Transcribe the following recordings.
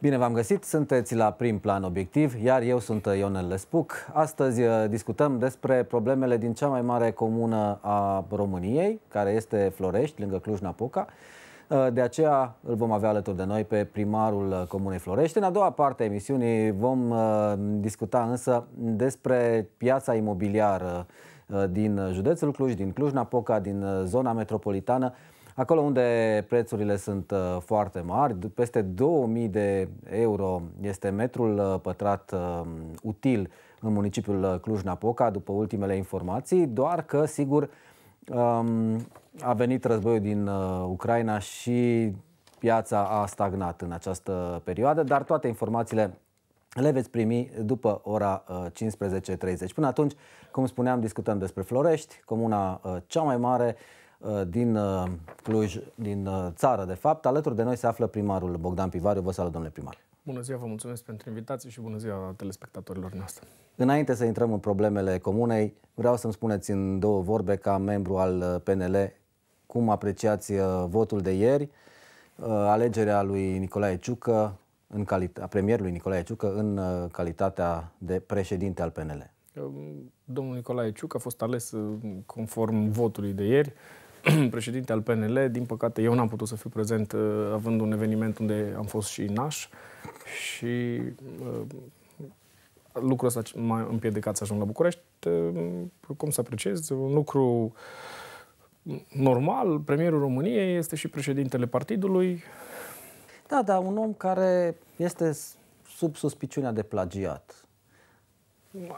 Bine v-am găsit, sunteți la prim plan obiectiv, iar eu sunt Ionel Lespuc. Astăzi uh, discutăm despre problemele din cea mai mare comună a României, care este Florești, lângă Cluj-Napoca. Uh, de aceea îl vom avea alături de noi pe primarul uh, Comunei Florești. În a doua parte a emisiunii vom discuta însă despre piața imobiliară din județul Cluj, din Cluj-Napoca, din zona metropolitană, acolo unde prețurile sunt uh, foarte mari, peste 2000 de euro este metrul uh, pătrat um, util în municipiul uh, Cluj-Napoca, după ultimele informații, doar că, sigur, um, a venit războiul din Ucraina și piața a stagnat în această perioadă, dar toate informațiile le veți primi după ora 15.30. Până atunci, cum spuneam, discutăm despre Florești, comuna cea mai mare, Uh, din uh, Cluj, din uh, țară, de fapt. Alături de noi se află primarul Bogdan Pivariu. Vă salut, domnule primar. Bună ziua, vă mulțumesc pentru invitație și bună ziua telespectatorilor noastre. Înainte să intrăm în problemele comunei, vreau să-mi spuneți în două vorbe ca membru al PNL cum apreciați votul de ieri, alegerea lui Nicolae Ciucă, în calita- premierului Nicolae Ciucă în calitatea de președinte al PNL. Domnul Nicolae Ciucă a fost ales conform votului de ieri. președinte al PNL. Din păcate, eu n-am putut să fiu prezent, uh, având un eveniment unde am fost și naș și uh, lucrul ăsta m-a împiedicat să ajung la București. Uh, cum să apreciez? Un lucru normal, premierul României este și președintele partidului. Da, da, un om care este sub suspiciunea de plagiat.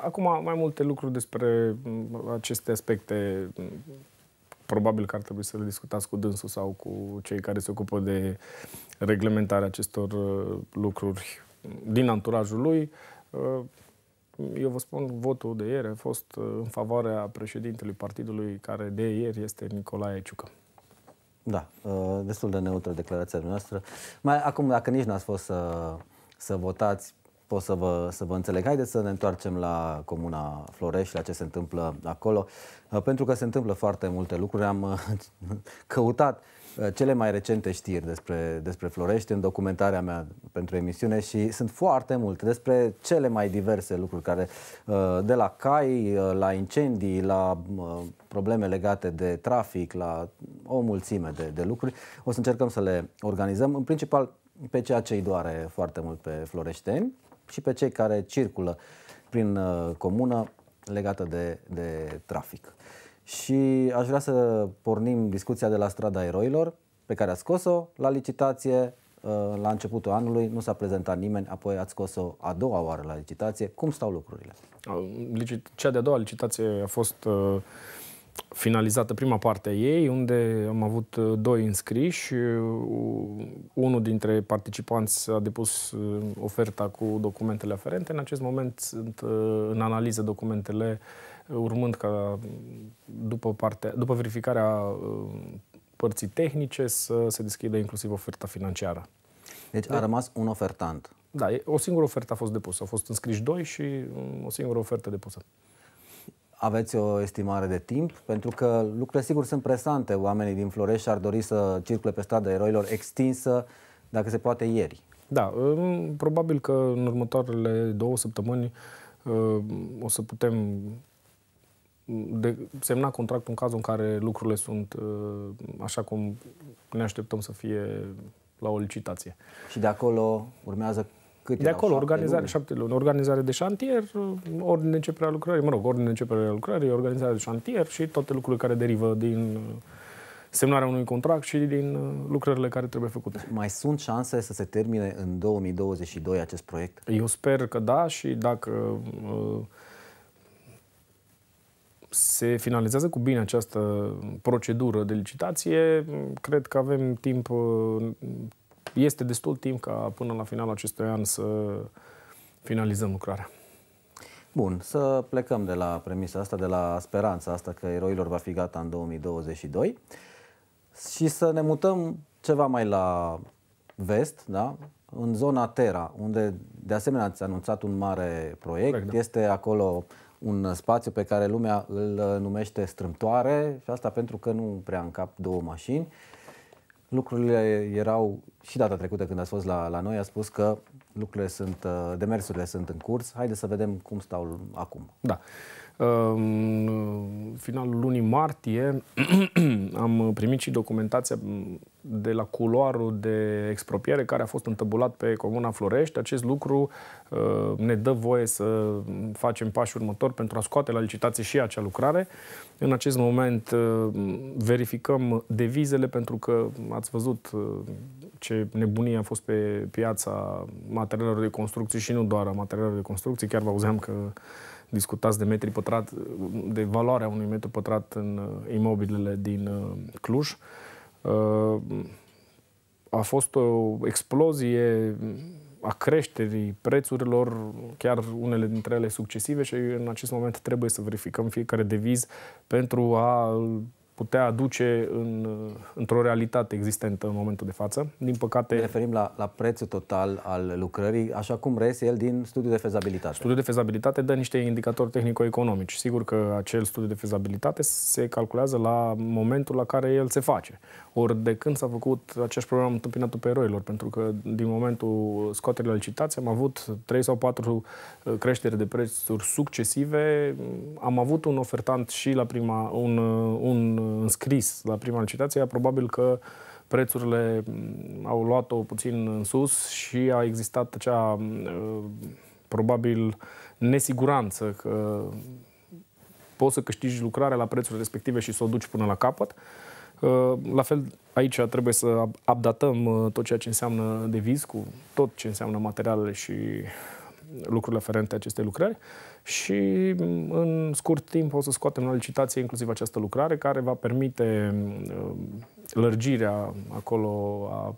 Acum, mai multe lucruri despre mm, aceste aspecte mm, probabil că ar trebui să le discutați cu dânsul sau cu cei care se ocupă de reglementarea acestor uh, lucruri din anturajul lui. Uh, eu vă spun, votul de ieri a fost uh, în favoarea președintelui partidului, care de ieri este Nicolae Ciucă. Da, destul de neutră declarația noastră. Mai acum, dacă nici n-ați fost să, să votați, pot să vă, să vă înțeleg. Haideți să ne întoarcem la Comuna Florești, la ce se întâmplă acolo, uh, pentru că se întâmplă foarte multe lucruri. Am uh, căutat uh, cele mai recente știri despre, despre Florești în documentarea mea pentru emisiune și sunt foarte multe despre cele mai diverse lucruri care de la cai, la incendii, la probleme legate de trafic, la o mulțime de, de lucruri. O să încercăm să le organizăm, în principal pe ceea ce îi doare foarte mult pe floreșteni și pe cei care circulă prin uh, comună legată de, de trafic. Și aș vrea să pornim discuția de la strada eroilor, pe care a scos-o la licitație uh, la începutul anului, nu s-a prezentat nimeni, apoi ați scos-o a doua oară la licitație. Cum stau lucrurile? Cea de-a doua licitație a fost uh finalizată prima parte a ei, unde am avut uh, doi înscriși. Uh, unul dintre participanți a depus uh, oferta cu documentele aferente. În acest moment sunt în analiză documentele, urmând ca mm, după, partea, după verificarea părții tehnice să se deschidă inclusiv oferta financiară. Deci a da. rămas un ofertant. Da, o singură ofertă a fost depusă. Au fost înscriși doi și mm, o singură ofertă depusă aveți o estimare de timp? Pentru că lucrurile sigur sunt presante. Oamenii din Florești ar dori să circule pe strada eroilor extinsă, dacă se poate, ieri. Da, probabil că în următoarele două săptămâni uh, o să putem mm, semna contractul în cazul în care lucrurile sunt uh, așa cum ne așteptăm să fie la o licitație. Și de acolo urmează câte De acolo, organizare, șapte luni. Organizare de șantier, ordine de începere a lucrării, mă rog, ordine de începere a lucrării, organizare de șantier și toate lucrurile care derivă din uh, semnarea unui contract și din uh, lucrările care trebuie făcute. Mai sunt șanse să se termine în 2022 acest proiect? Eu sper că da și dacă uh, se finalizează cu bine această procedură de licitație, cred că avem timp este destul timp ca până la finalul acestui an să finalizăm lucrarea. Bun, să plecăm de la premisa asta, de la speranța asta că eroilor va fi gata în 2022 și să ne mutăm ceva mai la vest, da? în zona Terra, unde de asemenea ați anunțat un mare proiect. Correct, da. Este acolo un spațiu pe care lumea îl numește strâmtoare și asta pentru că nu prea încap două mașini lucrurile erau și data trecută când ați fost la, la noi, a spus că lucrurile sunt, uh, demersurile sunt în curs. Haideți să vedem cum stau acum. Da. În um, finalul lunii martie am primit și documentația de la culoarul de expropiere care a fost întăbulat pe Comuna Florești. Acest lucru uh, ne dă voie să facem pași următori pentru a scoate la licitație și acea lucrare. În acest moment uh, verificăm devizele pentru că ați văzut uh, ce nebunie a fost pe piața materialelor de construcție și nu doar a materialelor de construcție. Chiar vă auzeam că discutați de metri pătrat, de valoarea unui metru pătrat în uh, imobilele din uh, Cluj. Uh, a fost o explozie a creșterii prețurilor, chiar unele dintre ele succesive și în acest moment trebuie să verificăm fiecare deviz pentru a putea aduce în, într-o realitate existentă în momentul de față. Din păcate... Ne referim la, la prețul total al lucrării, așa cum reiese el din studiul de fezabilitate. Studiul de fezabilitate dă niște indicatori tehnico-economici. Sigur că acel studiu de fezabilitate se calculează la momentul la care el se face. Ori de când s-a făcut acest program întâmpinatul pe eroilor, pentru că din momentul scoaterii la licitație am avut 3 sau 4 uh, creșteri de prețuri succesive. Am avut un ofertant și la prima, un, uh, un uh, înscris la prima licitație, probabil că prețurile mm, au luat-o puțin în sus și a existat acea mm, probabil nesiguranță că poți să câștigi lucrarea la prețurile respective și să o duci până la capăt. La fel, aici trebuie să updatăm uh, tot ceea ce înseamnă deviz cu tot ce înseamnă materialele și lucrurile aferente acestei lucrări și în scurt timp o să scoatem la licitație inclusiv această lucrare care va permite uh, lărgirea acolo a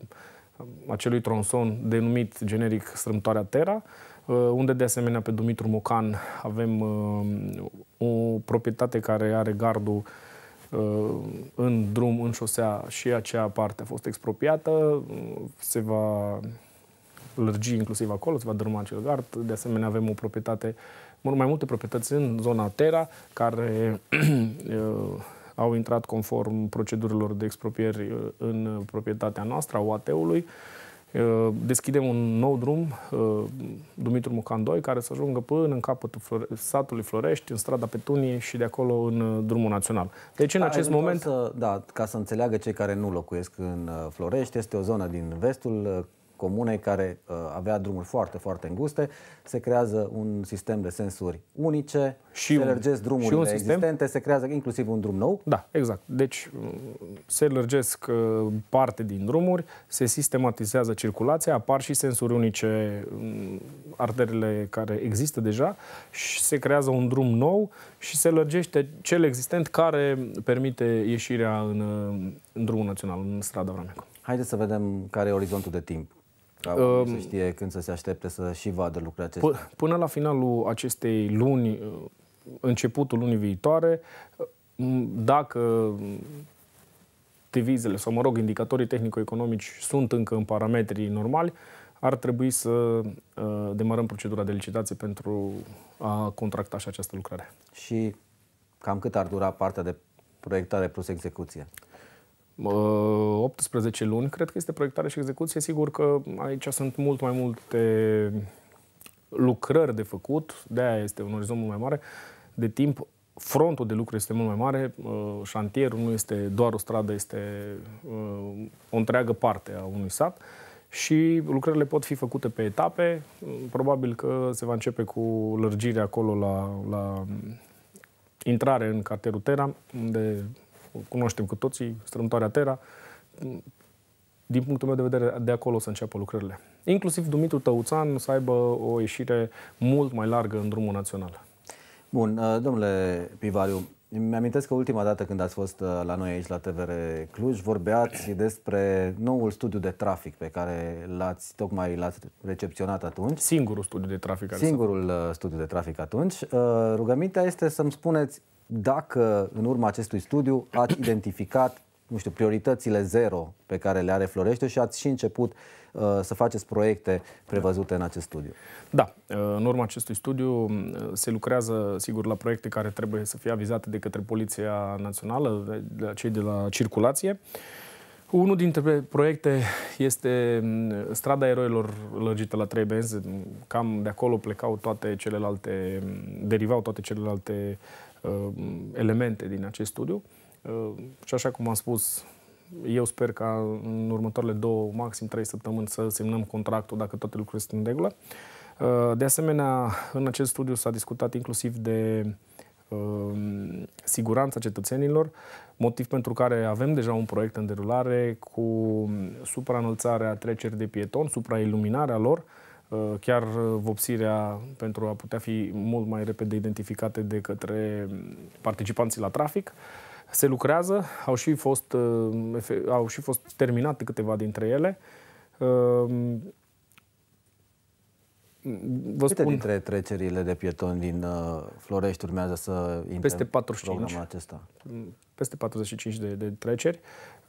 acelui tronson denumit generic Strâmtoarea Terra, uh, unde de asemenea pe Dumitru Mocan avem uh, o proprietate care are gardul în drum, în șosea și acea parte a fost expropiată, se va lărgi inclusiv acolo, se va dărâma acel gard. De asemenea, avem o proprietate, mult mai multe proprietăți în zona Tera, care eh, au intrat conform procedurilor de expropieri eh, în proprietatea noastră, a UAT-ului. Eh, deschidem un nou drum, Dumitru Mucan 2, care să ajungă până în capătul Flore- satului Florești, în strada Petunie și de acolo în drumul național. Deci în da, acest moment... Să, da, ca să înțeleagă cei care nu locuiesc în Florești, este o zonă din vestul comunei care uh, avea drumuri foarte, foarte înguste, se creează un sistem de sensuri unice, și se lărgesc drumurile și un sistem... existente, se creează inclusiv un drum nou. Da, exact. Deci uh, se lărgesc uh, parte din drumuri, se sistematizează circulația, apar și sensuri unice, mm, arterele care există deja și se creează un drum nou și se lărgește cel existent care permite ieșirea în, în drumul național, în strada Vramecu. Haideți să vedem care e orizontul de timp să știe când să se aștepte să și vadă lucrul acesta. Până la finalul acestei luni, uh, începutul lunii viitoare, uh, dacă divizele sau, mă rog, indicatorii tehnico-economici sunt încă în parametrii normali, ar trebui să uh, demarăm procedura de licitație pentru a contracta și această lucrare. Și cam cât ar dura partea de proiectare plus execuție? 18 luni, cred că este proiectare și execuție. Sigur că aici sunt mult mai multe lucrări de făcut, de-aia este un orizont mult mai mare de timp. Frontul de lucru este mult mai mare, șantierul nu este doar o stradă, este o întreagă parte a unui sat și lucrările pot fi făcute pe etape. Probabil că se va începe cu lărgirea acolo la, la intrare în cartierul Tera, unde cunoaștem cu toții, strâmtoarea Terra, din punctul meu de vedere, de acolo să înceapă lucrările. Inclusiv Dumitru Tăuțan să aibă o ieșire mult mai largă în drumul național. Bun, uh, domnule Pivariu, îmi amintesc că ultima dată când ați fost uh, la noi aici la TVR Cluj, vorbeați despre noul studiu de trafic pe care l-ați tocmai l-ați recepționat atunci. Singurul studiu de trafic. Singurul uh, studiu de trafic atunci. Uh, rugămintea este să-mi spuneți dacă în urma acestui studiu ați identificat nu știu, prioritățile zero pe care le are Florește și ați și început uh, să faceți proiecte prevăzute în acest studiu. Da, uh, în urma acestui studiu uh, se lucrează, sigur, la proiecte care trebuie să fie avizate de către Poliția Națională, de cei de la circulație. Unul dintre proiecte este mm, Strada Eroilor lărgită la trei benzi. Cam de acolo plecau toate celelalte, mm, derivau toate celelalte uh, elemente din acest studiu. Uh, Uh, și așa cum am spus, eu sper ca în următoarele două, maxim trei săptămâni să semnăm contractul dacă toate lucrurile sunt în regulă. Uh, de asemenea, în acest studiu s-a discutat inclusiv de uh, siguranța cetățenilor, motiv pentru care avem deja un proiect în derulare cu supraînălțarea trecerii de pieton, suprailuminarea lor, chiar vopsirea pentru a putea fi mult mai repede identificate de către participanții la trafic. Uh, se lucrează, au și fost, uh, au și fost terminate câteva dintre ele. Uh, vă Câte spun, dintre trecerile de pietoni din uh, Florești urmează să intre peste 45, programul acesta? Mm, peste 45 de, de treceri.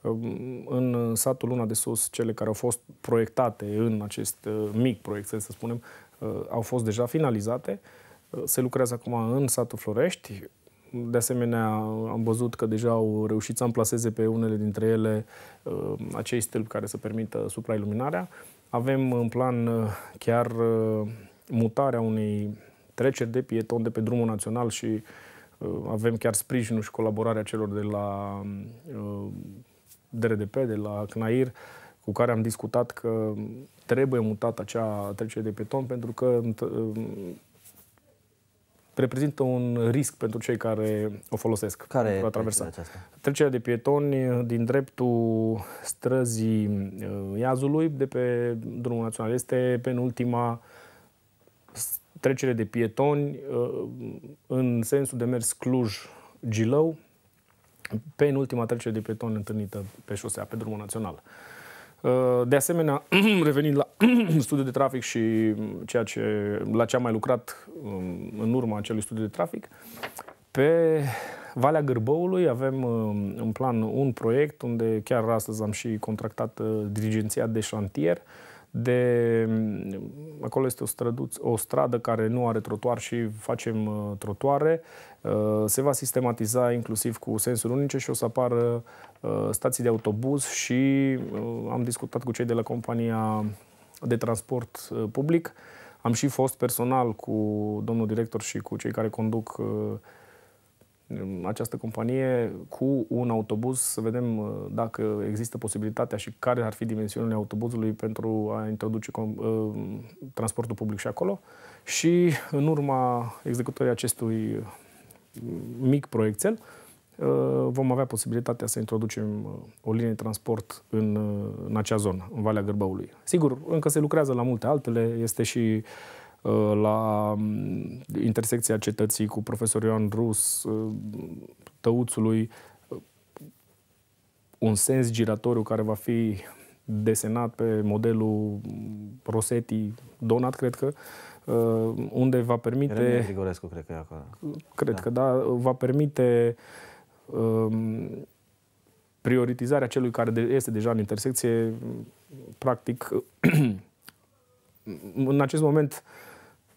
Mm, în satul Luna de Sus, cele care au fost proiectate în acest mic proiect, să spunem, au fost deja finalizate. Se lucrează acum în satul Florești. De asemenea, am văzut că deja au reușit să amplaseze pe unele dintre ele uh, acei stâlpi care să permită suprailuminarea. Avem în plan uh, chiar uh, mutarea unei treceri de pieton de pe drumul național și avem chiar sprijinul și colaborarea celor de la DRDP, de la CNAIR, cu care am discutat că trebuie mutat acea trecere de pieton pentru că reprezintă un risc pentru cei care o folosesc. Care a traversa. Trecerea de pietoni din dreptul străzii uh, Iazului de pe drumul național este penultima trecere de pietoni uh, în sensul de mers Cluj-Gilău, penultima trecere de pietoni întâlnită pe șosea, pe drumul național. Uh, de asemenea, revenind la studiul de trafic și ceea ce, la ce am mai lucrat um, în urma acelui studiu de trafic, pe Valea Gârbăului avem um, în plan un proiect unde chiar astăzi am și contractat uh, dirigenția de șantier, de... Mm, acolo este o, străduț, o stradă care nu are trotuar și facem uh, trotuare. Uh, se va sistematiza inclusiv cu sensuri unice și o să apară uh, stații de autobuz și am discutat cu cei de la compania de transport public. Am și fost personal cu domnul director și cu cei care conduc uh, această companie cu un autobuz, să vedem uh, dacă există posibilitatea și care ar fi dimensiunile autobuzului pentru a introduce uh, transportul public și acolo. Și în urma executării acestui mic proiectel, uh, vom avea posibilitatea să introducem o linie de transport în, în acea zonă, în Valea Gârbăului. Sigur, încă se lucrează la multe altele, este și uh, Uh, la um, intersecția cetății cu profesorul Ioan Rus, uh, tăuțului, uh, un sens giratoriu care va fi desenat pe modelul Rosetti, donat, cred că, unde va permite... Remine Grigorescu, cred că e acolo. Cred da. că da, va permite um, prioritizarea celui care este deja în intersecție, practic, în acest moment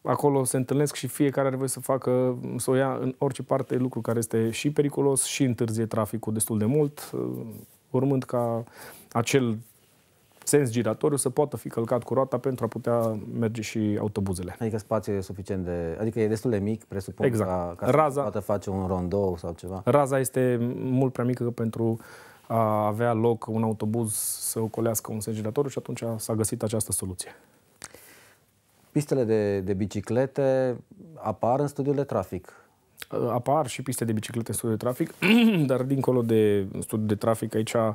acolo se întâlnesc și fiecare are voie să facă, să o ia în orice parte, lucru care este și periculos și întârzie traficul destul de mult, uh, urmând ca acel sens giratoriu să poată fi călcat cu roata pentru a putea merge și autobuzele. Adică spațiul e suficient de... Adică e destul de mic, presupun, exact. ca, ca Raza, să poată face un rondou sau ceva. Raza este mult prea mică pentru a avea loc un autobuz să ocolească un sens giratoriu și atunci s-a găsit această soluție. Pistele de, de biciclete apar în studiul de trafic. Uh, apar și piste de biciclete în studiul de trafic, dar dincolo de studiul de trafic aici uh,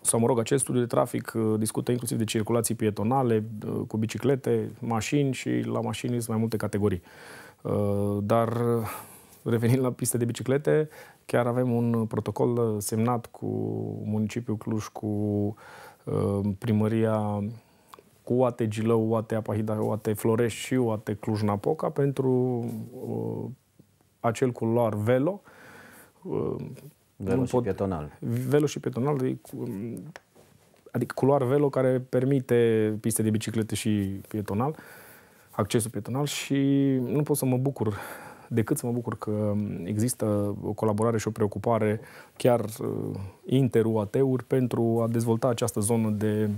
sau mă rog, acest studiu de trafic uh, discută inclusiv de circulații pietonale, cu biciclete, mașini și la mașini sunt mai multe categorii. Dar revenind la piste de biciclete, chiar avem un protocol semnat cu municipiul Cluj, cu primăria cu OATE Gilău, OATE Apahida, OATE Florești și OATE Cluj-Napoca pentru uh, acel culoar Velo. Uh, velo și pot... pietonal. Velo și pietonal, um, adică, culoar Velo care permite piste de biciclete și pietonal, accesul pietonal și nu pot să mă bucur decât să mă bucur că există o colaborare și o preocupare chiar uh, inter-UAT-uri pentru a dezvolta această zonă de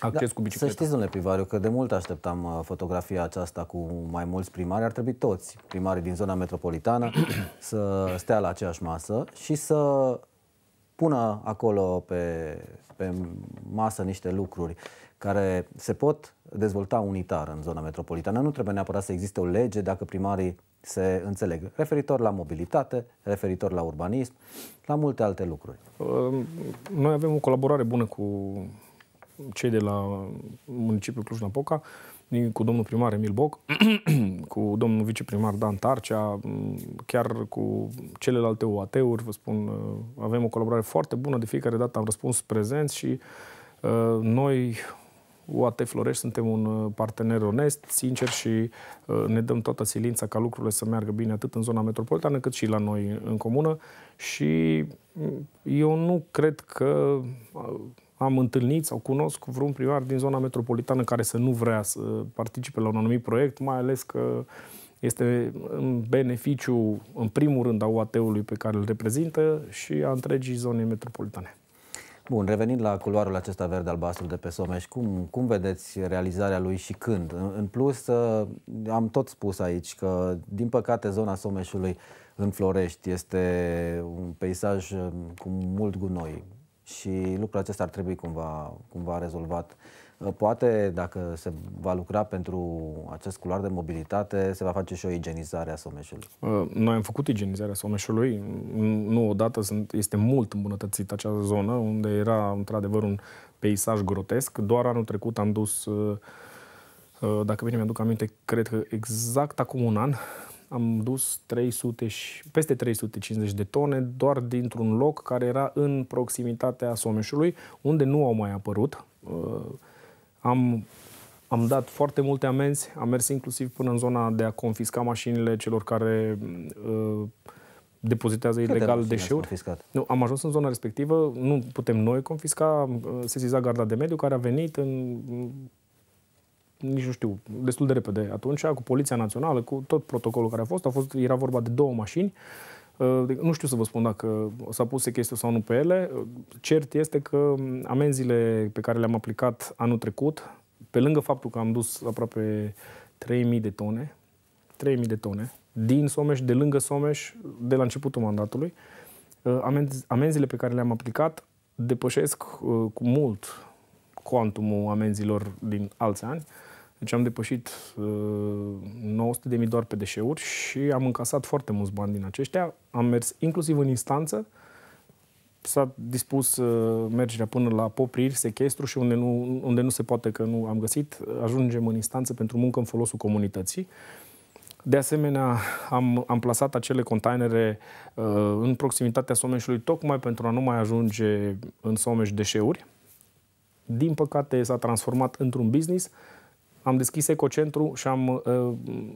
da. acces da, cu bicicleta. Să știți, domnule Pivariu, că de mult așteptam uh, fotografia aceasta cu mai mulți primari. Ar trebui toți primarii din zona metropolitană să stea la aceeași masă și să pună acolo pe, pe masă niște lucruri care se pot dezvolta unitar în zona metropolitană. Nu trebuie neapărat să existe o lege dacă primarii se înțeleg, referitor la mobilitate, referitor la urbanism, la multe alte lucruri. Uh, noi avem o colaborare bună cu cei de la municipiul Cluj-Napoca, cu domnul primar Emil Boc, cu domnul viceprimar Dan Tarcea, chiar cu celelalte UAT-uri, vă spun, uh, avem o colaborare foarte bună, de fiecare dată am răspuns prezent și uh, noi, UAT Florești, suntem un uh, partener onest, sincer și uh, ne dăm toată silința ca lucrurile să meargă bine atât în zona metropolitană cât și la noi în comună și mm, eu nu cred că uh, am întâlnit sau cunosc vreun primar din zona metropolitană care să nu vrea să participe la un anumit proiect, mai ales că este în beneficiu, în primul rând, a UAT-ului pe care îl reprezintă și a întregii zone metropolitane. Bun, revenind la culoarul acesta verde-albastru de pe Someș, cum, cum vedeți realizarea lui și când? În plus, ă, am tot spus aici că, din păcate, zona Someșului în Florești este un peisaj ă, cu mult gunoi, și lucrul acesta ar trebui cumva, cumva rezolvat. Uh, poate dacă se va lucra pentru acest culoar de mobilitate, se va face și o igienizare a Someșului. Uh, noi am făcut igienizarea Someșului, nu odată, sunt, este mult îmbunătățit acea zonă unde era într-adevăr un peisaj grotesc. Doar anul trecut am dus, uh, dacă bine mi-aduc aminte, cred că exact acum un an, am dus 300 și, peste 350 de tone doar dintr-un loc care era în proximitatea Someșului, unde nu au mai apărut. Uh, am, am dat foarte multe amenzi, am mers inclusiv până în zona de a confisca mașinile celor care uh, depozitează Câte ilegal deșeuri. Nu, am ajuns în zona respectivă, nu putem noi confisca, uh, sesiza garda de mediu care a venit în nici nu știu, destul de repede atunci, cu Poliția Națională, cu tot protocolul care a fost. A fost era vorba de două mașini. Uh, nu știu să vă spun dacă s-a pus sechestru sau nu pe ele. Uh, cert este că um, amenziile pe care le-am aplicat anul trecut, pe lângă faptul că am dus aproape 3.000 de tone, 3.000 de tone, din Someș, de lângă Someș, de la începutul mandatului, uh, amenziile pe care le-am aplicat depășesc cu mult cuantumul amenzilor din alți ani. Deci am depășit uh, 900.000 doar pe deșeuri și am încasat foarte mulți bani din aceștia. Am mers inclusiv în instanță. S-a dispus uh, mergerea până la popriri, sechestru și unde nu, unde nu se poate că nu am găsit, ajungem în instanță pentru muncă în folosul comunității. De asemenea, am, am plasat acele containere uh, în proximitatea someșului tocmai pentru a nu mai ajunge în someș deșeuri. Din păcate, s-a transformat într-un business uh, am deschis ecocentru și am uh,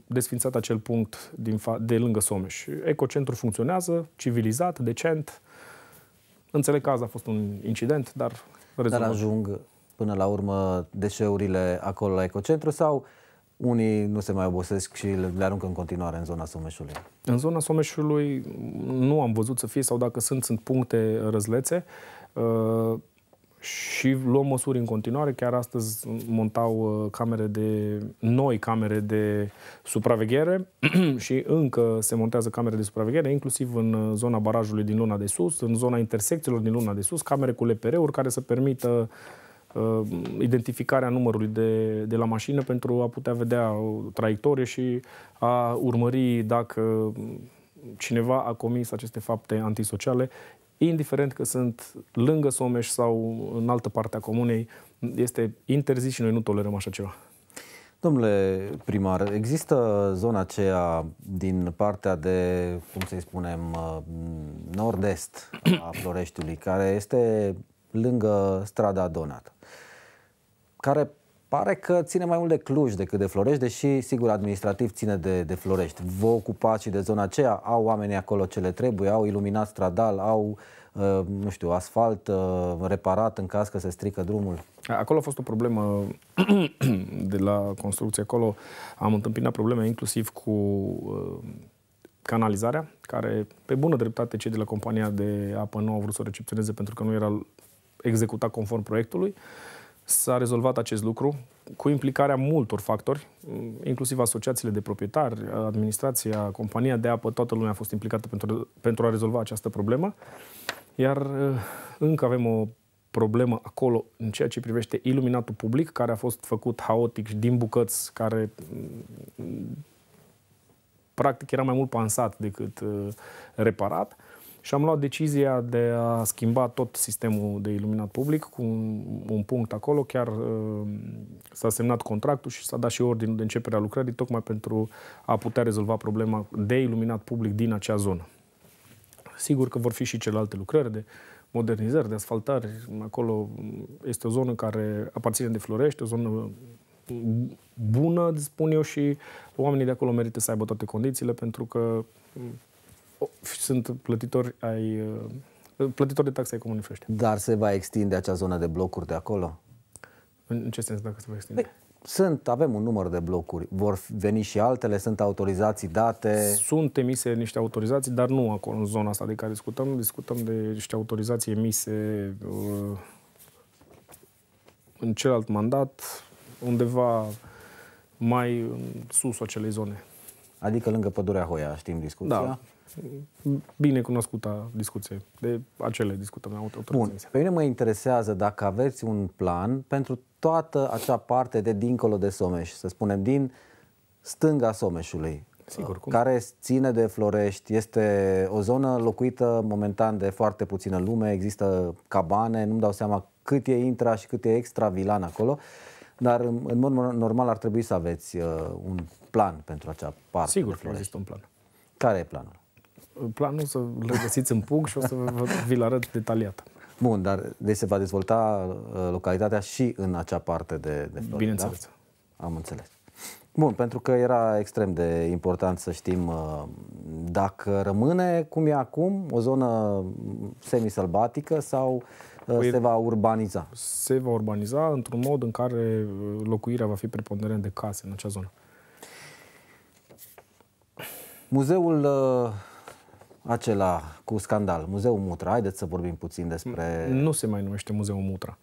desfințat acel punct din de lângă Someș. Ecocentru funcționează, civilizat, decent. Înțeleg că azi a fost un incident, dar... Dar ajung până la urmă deșeurile acolo la ecocentru sau unii nu se mai obosesc și le aruncă în continuare în zona Someșului? În zona Someșului nu am văzut să fie, sau dacă sunt, sunt puncte răzlețe. Uh, și luăm măsuri în continuare. Chiar astăzi montau uh, camere de noi camere de supraveghere și încă se montează camere de supraveghere, inclusiv în uh, zona barajului din luna de sus, în zona intersecțiilor din luna de sus, camere cu LPR-uri care să permită uh, identificarea numărului de, de la mașină pentru a putea vedea o traiectorie și a urmări dacă cineva a comis aceste fapte antisociale, indiferent că sunt lângă Someș sau în altă parte a comunei, este interzis și noi nu tolerăm așa ceva. Domnule primar, există zona aceea din partea de, cum să-i spunem, uh, nord-est a Floreștiului, care este lângă strada Donat, care pare că ține mai mult de Cluj decât de Florești, deși, sigur, administrativ ține de, de Florești. Vă ocupați și de zona aceea, au oamenii acolo ce le trebuie, au iluminat stradal, au, uh, nu știu, asfalt uh, reparat în caz că se strică drumul. Acolo a fost o problemă de la construcție. Acolo am întâmpinat probleme inclusiv cu uh, canalizarea, care, pe bună dreptate, cei de la compania de apă nu au vrut să o recepționeze pentru că nu era executat conform proiectului. Uh, s-a rezolvat acest lucru cu implicarea multor factori, inclusiv asociațiile de proprietari, administrația, compania de apă, toată lumea a fost implicată pentru, pentru a rezolva această problemă. Iar eh, încă avem o problemă acolo în ceea ce privește iluminatul public, care a fost făcut haotic și din bucăți, care mm, practic era mai mult pansat decât eh, reparat. Și am luat decizia de a schimba tot sistemul de iluminat public cu un, un punct acolo. Chiar uh, s-a semnat contractul și s-a dat și ordinul de începere a lucrării, tocmai pentru a putea rezolva problema de iluminat public din acea zonă. Sigur că vor fi și celelalte lucrări de modernizări, de asfaltare. Acolo este o zonă care aparține de Florești, o zonă bună, spun eu, și oamenii de acolo merită să aibă toate condițiile, pentru că sunt plătitori ai uh, plătitori de taxe ai comunii Flești. Dar se va extinde acea zonă de blocuri de acolo? În ce sens dacă se va extinde? Păi, sunt, avem un număr de blocuri. Vor veni și altele? Sunt autorizații date? Sunt emise niște autorizații, dar nu acolo, în zona asta de care discutăm. Discutăm de niște autorizații emise uh, în celălalt mandat, undeva mai în sus acelei zone. Adică lângă pădurea Hoia, știm discuția. Da, bine cunoscuta discuție. De acele discutăm la Bun. Pe mine mă interesează dacă aveți un plan pentru toată acea parte de dincolo de Someș, să spunem, din stânga Someșului. Sigur, cum? care ține de Florești, este o zonă locuită momentan de foarte puțină lume, există cabane, nu-mi dau seama cât e intra și cât e extra vilan acolo, dar în mod normal ar trebui să aveți uh, un plan pentru acea parte. Sigur există un plan. Care e planul? planul să le găsiți în punct și o să vă, vi-l arăt detaliat. Bun, dar deci se va dezvolta uh, localitatea și în acea parte de, de Florida? Bineînțeles. Da? Am înțeles. Bun, pentru că era extrem de important să știm uh, dacă rămâne cum e acum, o zonă semisălbatică sau uh, păi se va urbaniza? Se va urbaniza într-un mod în care locuirea va fi preponderent de case în acea zonă. Muzeul acela cu scandal, Muzeul Mutra, haideți să vorbim puțin despre... Nu se mai numește Muzeul Mutra.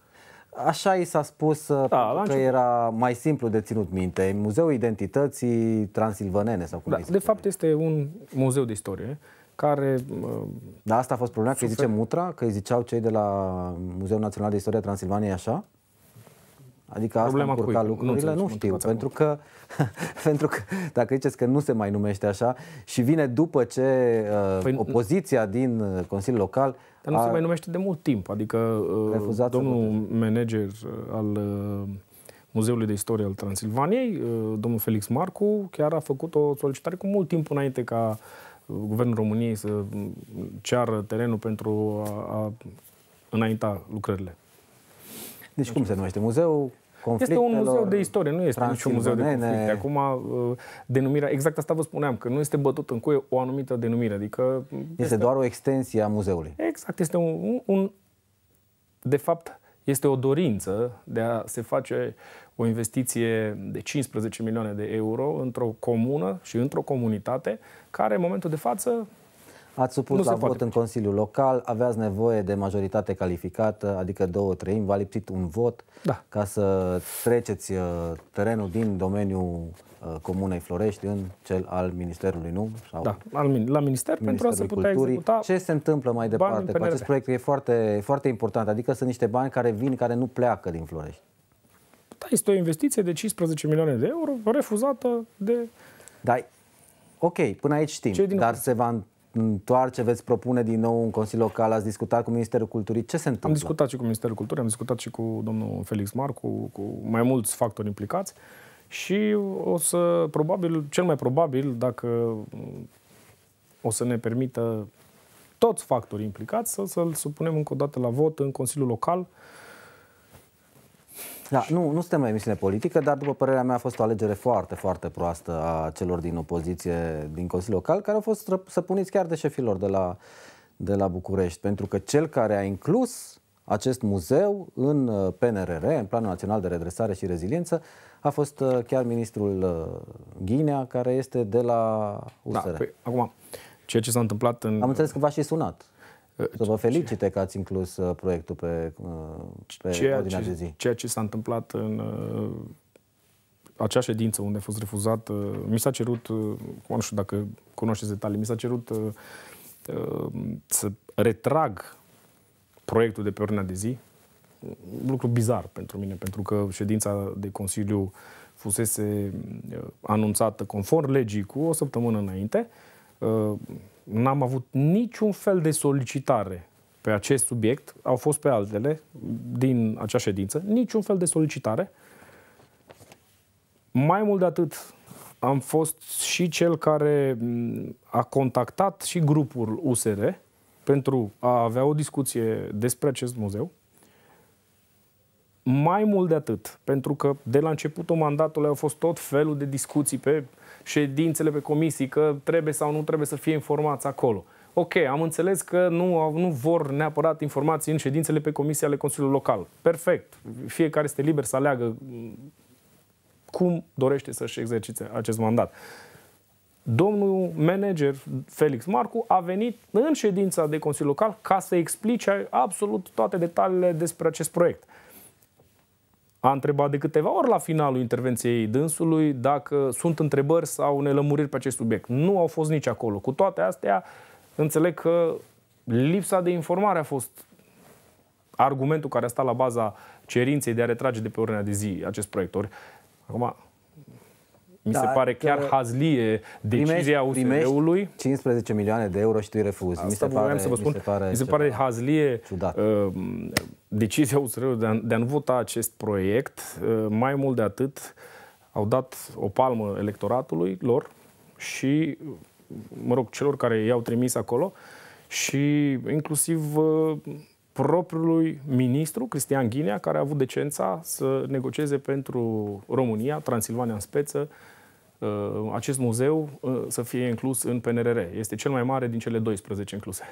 Așa i s-a spus da, că început. era mai simplu de ținut minte. Muzeul Identității Transilvanene sau cum da, De fapt este un muzeu de istorie care... Da, asta a fost problema, sufer... că îi zice Mutra, că îi ziceau cei de la Muzeul Național de Istorie Transilvaniei așa? Adică asta Problema încurca cui? lucrurile? Nu, nu știu, pentru că, pentru că dacă ziceți că nu se mai numește așa și vine după ce uh, păi, opoziția din uh, Consiliul Local Dar nu a... se mai numește de mult timp, adică uh, domnul manager al uh, Muzeului de Istorie al Transilvaniei, uh, domnul Felix Marcu, chiar a făcut o solicitare cu mult timp înainte ca uh, Guvernul României să mm, ceară terenul pentru a, a înainta lucrările. Deci cum se numește? muzeul? este un muzeu de istorie, nu este niciun muzeu de conflicte. Acum, uh, denumirea, exact asta vă spuneam, că nu este bătut în cuie o anumită denumire. Adică este, este doar o extensie a muzeului. Exact, este un, un, de fapt, este o dorință de a se face o investiție de 15 milioane de euro într-o comună și într-o comunitate care, în momentul de față, Ați supus la vot în Consiliul Local, aveați nevoie de majoritate calificată, adică două treimi, v-a lipsit un vot da. ca să treceți uh, terenul din domeniul uh, Comunei Florești în cel al Ministerului, nu? Sau da, al, la Minister, pentru a se putea executa Ce se întâmplă mai departe cu acest proiect? E foarte, foarte important, adică sunt niște bani care vin, care nu pleacă din Florești. Da, este o investiție de 15 milioane de euro, refuzată de... Da, ok, până aici știm, dar se va întoarce, veți propune din nou un Consiliu Local, ați discutat cu Ministerul Culturii, ce se întâmplă? Am discutat și cu Ministerul Culturii, am discutat și cu domnul Felix Marcu, cu mai mulți factori implicați și o să, probabil, cel mai probabil, dacă o să ne permită toți factorii implicați, să, să-l supunem încă o dată la vot în Consiliul Local, da, nu, nu suntem la emisiune politică, dar după părerea mea a fost o alegere foarte, foarte proastă a celor din opoziție din Consiliul Local, care au fost săpuniți chiar de șefilor de la, de la București, pentru că cel care a inclus acest muzeu în uh, PNRR, în Planul Național de Redresare și Reziliență, a fost uh, chiar ministrul uh, Ghinea, care este de la USR. Da, păi, acum, ceea ce s-a întâmplat în... Am înțeles că v-a și sunat. Să vă felicite că ați inclus uh, proiectul pe, uh, pe ceea ordinea ce, de zi. Ceea ce s-a întâmplat în uh, acea ședință unde a fost refuzat, mi s-a cerut, nu știu dacă cunoașteți detalii, mi s-a cerut să retrag proiectul de pe ordinea de zi, lucru bizar pentru mine, pentru că ședința de Consiliu fusese anunțată conform legii cu o săptămână înainte. N-am avut niciun fel de solicitare pe acest subiect, au fost pe altele din acea ședință, niciun fel de solicitare. Mai mult de atât, am fost și cel care mm, a contactat și grupul USR pentru a avea o discuție despre acest muzeu. Mai mult de atât, pentru că de la începutul mandatului au fost tot felul de discuții pe ședințele pe comisii, că trebuie sau nu trebuie să fie informați acolo. Ok, am înțeles că nu, nu vor neapărat informații în ședințele pe comisii ale Consiliului Local. Perfect. Fiecare este liber să aleagă cum dorește să-și exercite acest mandat. Domnul manager Felix Marcu a venit în ședința de Consiliu Local ca să explice absolut toate detaliile despre acest proiect a întrebat de câteva ori la finalul intervenției dânsului dacă sunt întrebări sau nelămuriri pe acest subiect. Nu au fost nici acolo. Cu toate astea, înțeleg că lipsa de informare a fost argumentul care a stat la baza cerinței de a retrage de pe ordinea de zi acest proiector. acum, mi da, se pare chiar hazlie decizia USR-ului. 15 milioane de euro și tu îi refuzi. Asta mi se pare, să vă spun. Mi se pare, mi se pare hazlie ciudat. Uh, decizia USR de a, de a nu vota acest proiect, uh, mai mult de atât, au dat o palmă electoratului lor și, mă rog, celor care i-au trimis acolo și inclusiv uh, propriului ministru, Cristian Ghinea, care a avut decența să negocieze pentru România, Transilvania în speță, uh, acest muzeu să fie inclus în PNRR. Este cel mai mare din cele 12 incluse.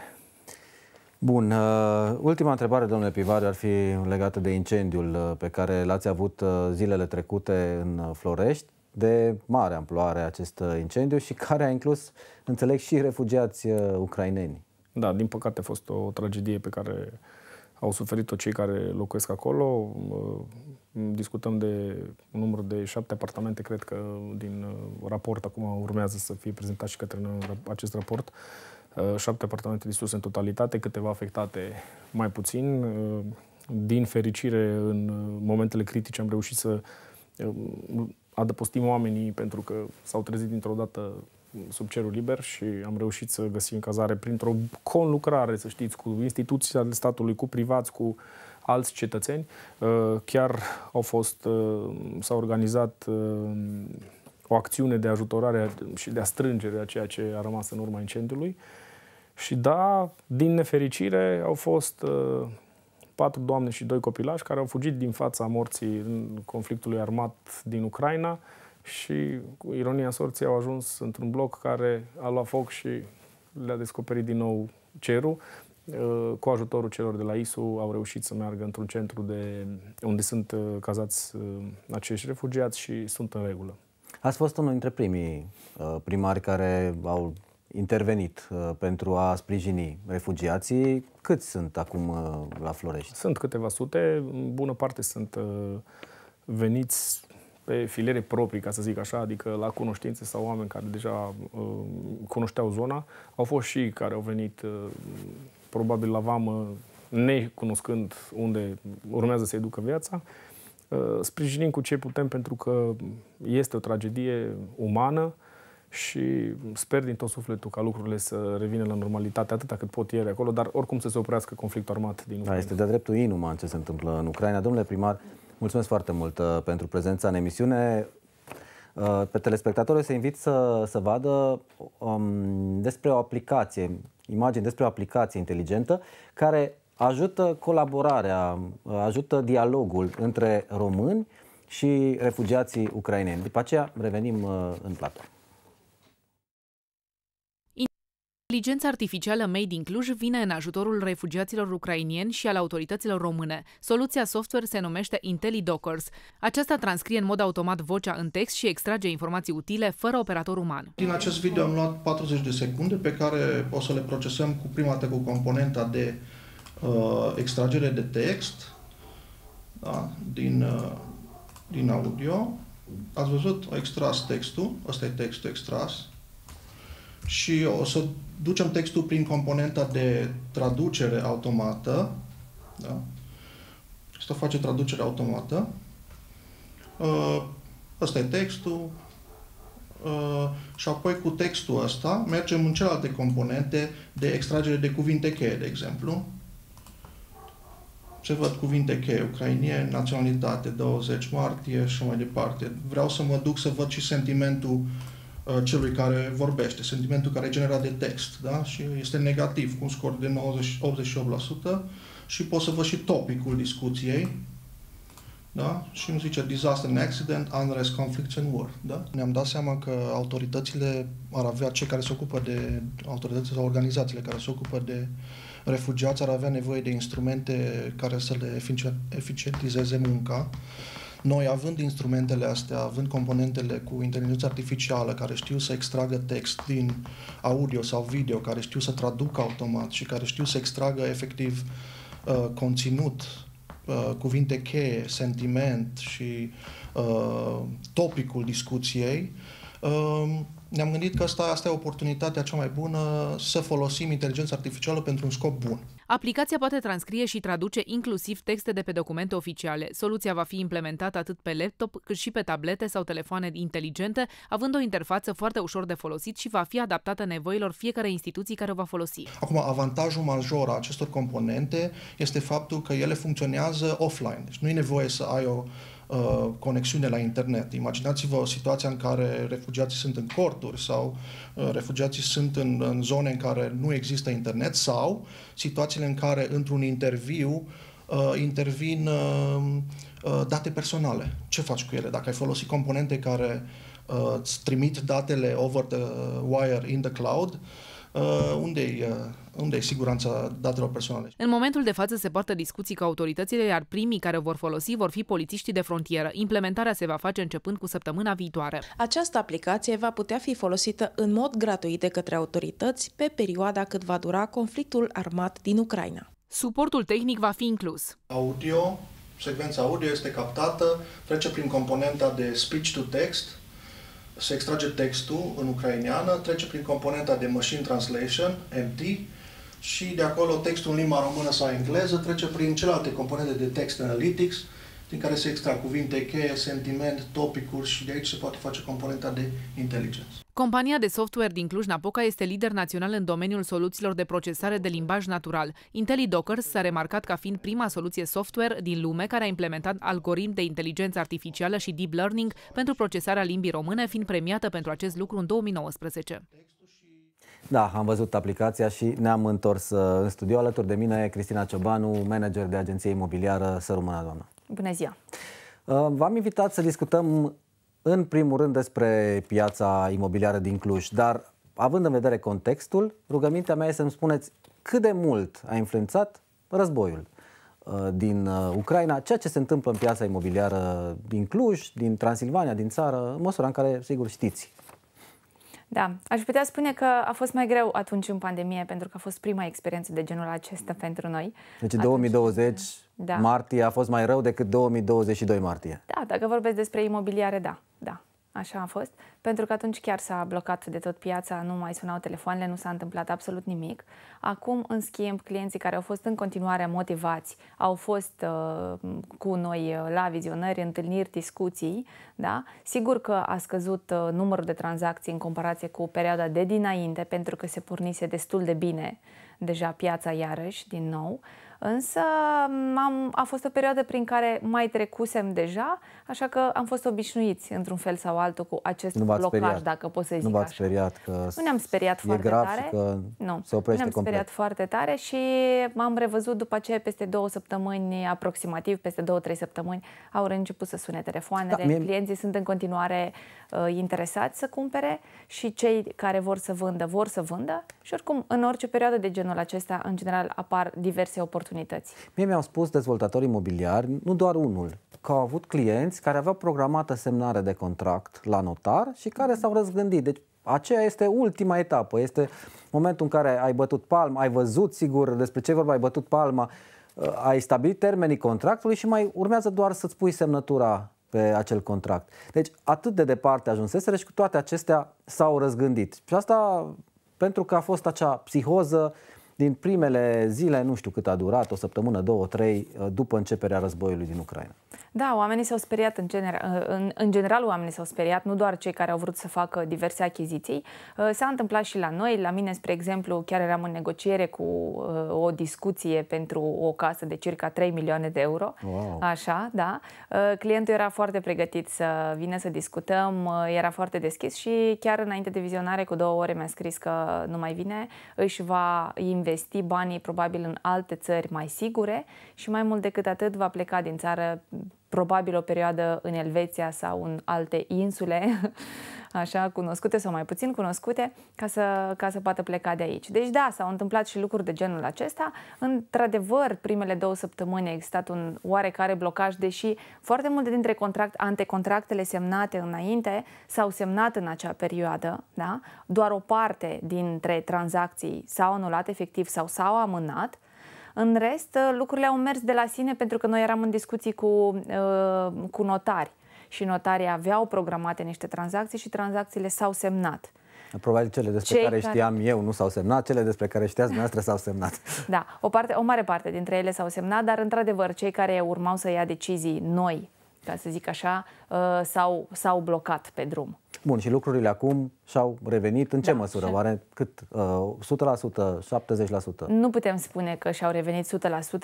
Bun, uh, ultima întrebare, domnule Pivariu, ar fi legată de incendiul uh, pe care l-ați avut uh, zilele trecute în Florești, de mare amploare acest incendiu și care a inclus, înțeleg, și refugiați ucraineni. Da, din păcate a fost o tragedie pe care au suferit-o cei care locuiesc acolo. Discutăm de un număr de șapte apartamente, cred că din raport acum urmează să fie prezentat și către noi acest raport. Eh, șapte apartamente distruse în totalitate, câteva afectate mai puțin. Eh, din fericire, în eh, momentele critice am reușit să adăpostim oamenii pentru că s-au trezit dintr-o dată sub cerul liber și am reușit să găsim cazare printr-o conlucrare, să știți, cu instituții ale statului, cu privați, cu alți cetățeni. Chiar au fost, s-a organizat o acțiune de ajutorare și de a strângere a ceea ce a rămas în urma incendiului. Și da, din nefericire, au fost uh, patru doamne și doi copilași care au fugit din fața morții în conflictului armat din Ucraina și, cu ironia sorții, au ajuns într-un bloc care a luat foc și le-a descoperit din nou cerul. Uh, cu ajutorul celor de la ISU au reușit să meargă într-un centru de, unde sunt uh, cazați acești refugiați și sunt în regulă. Ați fost unul dintre primii primari care au intervenit uh, pentru a sprijini refugiații. Câți sunt acum uh, la Florești? Sunt câteva sute, în bună parte sunt uh, veniți pe filiere proprii, ca să zic așa, adică la cunoștințe sau oameni care deja uh, cunoșteau zona. Au fost și care au venit uh, probabil la vamă, necunoscând unde urmează să-i ducă viața. Uh, sprijinim cu ce putem pentru că este o tragedie umană, uh, și sper din tot sufletul ca lucrurile să revină la normalitate atâta cât pot ieri acolo, dar oricum să se oprească conflictul armat din Ucraina. Da, este de-a dreptul inuman ce se întâmplă în Ucraina. Domnule primar, mulțumesc foarte mult uh, pentru prezența în emisiune. Uh, pe telespectatori să invit să, să vadă um, despre o aplicație, imagini despre o aplicație inteligentă care ajută colaborarea, uh, ajută dialogul între români și refugiații ucraineni. După aceea revenim în platou. Inteligența artificială Made in Cluj vine în ajutorul refugiaților ucrainieni și al autorităților române. Soluția software se numește IntelliDockers. Aceasta transcrie în mod automat vocea în text și extrage informații utile fără operator uman. Din acest video am luat 40 de secunde pe care o să le procesăm cu prima dată cu componenta de uh, extragere de text da, din, uh, din audio. Ați văzut, a extras textul, ăsta e textul extras, și o să ducem textul prin componenta de traducere automată. Da? Asta face traducere automată. Uh, ăsta e textul. Uh, și apoi cu textul ăsta mergem în celelalte componente de extragere de cuvinte cheie, de exemplu. Ce văd cuvinte cheie? Ucrainie, naționalitate, 20 martie și mai departe. Vreau să mă duc să văd și sentimentul uh, Uh, celui care vorbește, sentimentul care e generat de text, da? Și este negativ, cu un scor de 90, 88% și pot să văd și topicul discuției, da? Și nu zice disaster and accident, unrest, conflicts and war, da? Ne-am dat seama că autoritățile ar avea, cei care se ocupă de autorități sau organizațiile care se ocupă de refugiați ar avea nevoie de instrumente care să le eficientizeze munca noi, având instrumentele astea, având componentele cu inteligență artificială, care știu să extragă text din audio sau video, care știu să traducă automat și care știu să extragă efectiv uh, conținut, uh, cuvinte cheie, sentiment și uh, topicul discuției, uh, ne-am gândit că asta, asta e oportunitatea cea mai bună să folosim inteligența artificială pentru un scop bun. Aplicația poate transcrie și traduce inclusiv texte de pe documente oficiale. Soluția va fi implementată atât pe laptop cât și pe tablete sau telefoane inteligente, având o interfață foarte ușor de folosit și va fi adaptată nevoilor fiecare instituții care o va folosi. Acum, avantajul major a acestor componente este faptul că ele funcționează offline. Deci nu e nevoie să ai o uh, conexiune la internet. Imaginați-vă o situație în care refugiații sunt în corturi sau uh, refugiații sunt în, în zone în care nu există internet sau situațiile în care într-un interviu uh, intervin uh, uh, date personale. Ce faci cu ele? Dacă ai folosit componente care uh, îți trimit datele over the wire in the cloud, uh, unde i uh, unde e siguranța datelor personale. În momentul de față se poartă discuții că autoritățile, iar primii care vor folosi vor fi polițiștii de frontieră. Implementarea se va face începând cu săptămâna viitoare. Această aplicație va putea fi folosită în mod gratuit de către autorități pe perioada cât va dura conflictul armat din Ucraina. Suportul tehnic va fi inclus. Audio, secvența audio este captată, trece prin componenta de speech to text, se extrage textul în ucraineană, trece prin componenta de machine translation, MT, și de acolo textul în limba română sau engleză trece prin celelalte componente de text analytics, din care se extrag cuvinte cheie, sentiment, topicuri și de aici se poate face componenta de inteligență. Compania de software din Cluj-Napoca este lider național în domeniul soluțiilor de procesare de limbaj natural. IntelliDockers s-a remarcat ca fiind prima soluție software din lume care a implementat algoritm de inteligență artificială și deep learning pentru procesarea limbii române, fiind premiată pentru acest lucru în 2019. Da, am văzut aplicația și ne-am întors uh, în studio. Alături de mine e Cristina Ciobanu, manager de agenție imobiliară Sărumâna Doamnă. Bună ziua! Uh, v-am invitat să discutăm în primul rând despre piața imobiliară din Cluj, dar având în vedere contextul, rugămintea mea este să-mi spuneți cât de mult a influențat războiul uh, din Ucraina, ceea ce se întâmplă în piața imobiliară din Cluj, din Transilvania, din țară, în măsura în care, sigur, știți da, aș putea spune că a fost mai greu atunci în pandemie, pentru că a fost prima experiență de genul acesta pentru noi. Deci atunci, 2020 da. martie a fost mai rău decât 2022 martie. Da, dacă vorbesc despre imobiliare, da, da. Așa a fost, pentru că atunci chiar s-a blocat de tot piața, nu mai sunau telefoanele, nu s-a întâmplat absolut nimic. Acum, în schimb, clienții care au fost în continuare motivați, au fost uh, cu noi uh, la vizionări, întâlniri, discuții, da? Sigur că a scăzut uh, numărul de tranzacții în comparație cu perioada de dinainte, pentru că se pornise destul de bine deja piața iarăși, din nou. Uh, Însă am, a fost o perioadă prin care mai trecusem deja, așa că am fost obișnuiți într-un fel sau altul cu acest nu blocaj, speriat. dacă pot să zic Nu v-ați speriat că nu ne-am speriat e foarte grav tare. că nu. se oprește ne-am complet. speriat foarte tare și m-am revăzut după aceea peste două săptămâni aproximativ, peste două, trei săptămâni, au început să sune telefoanele, da, mie... clienții sunt în continuare uh, interesați să cumpere și cei care vor să vândă, vor să vândă și oricum în orice perioadă de genul acesta, în general, apar diverse oportunități oportunități. Mie mi-au spus dezvoltatorii imobiliari, nu doar unul, că au avut clienți care aveau programată semnare de contract la notar și care s-au răzgândit. Deci aceea este ultima etapă, este momentul în care ai bătut palma, ai văzut sigur despre ce vorba, ai bătut palma, ă, ai stabilit termenii contractului și mai urmează doar să-ți pui semnătura pe acel contract. Deci atât de departe ajunseseră și cu toate acestea s-au răzgândit. Și asta pentru că a fost acea psihoză din primele zile, nu știu cât a durat, o săptămână, două, trei, după începerea războiului din Ucraina. Da, oamenii s-au speriat în general, în, în general oamenii s-au speriat, nu doar cei care au vrut să facă diverse achiziții. Uh, s-a întâmplat și la noi, la mine, spre exemplu, chiar eram în negociere cu uh, o discuție pentru o casă de circa 3 milioane de euro. Wow. Așa, da. Uh, clientul era foarte pregătit să vină să discutăm, era foarte deschis și chiar înainte de vizionare, cu două ore mi-a scris că nu mai vine, își va investi banii probabil în alte țări mai sigure și mai mult decât atât va pleca din țară probabil o perioadă în Elveția sau în alte insule, așa, cunoscute sau mai puțin cunoscute, ca să, ca să poată pleca de aici. Deci da, s-au întâmplat și lucruri de genul acesta. Într-adevăr, primele două săptămâni a existat un oarecare blocaj, deși foarte multe dintre contract, antecontractele semnate înainte s-au semnat în acea perioadă, da? Doar o parte dintre tranzacții s-au anulat efectiv sau s-au amânat, în rest, uh, lucrurile au mers de la sine pentru că noi eram în discuții cu, uh, cu notari și notarii aveau programate niște tranzacții și tranzacțiile s-au semnat. Probabil cele despre Cei care, care știam eu nu s-au semnat, cele despre care știați dumneavoastră s-au semnat. Da, o, parte, o mare parte dintre ele s-au semnat, dar într-adevăr cei care urmau să ia decizii noi ca să zic așa, uh, s-au, s-au blocat pe drum. Bun, și lucrurile acum și-au revenit. În ce da, măsură? Și... Oare cât? Uh, 100%? 70%? Nu putem spune că și-au revenit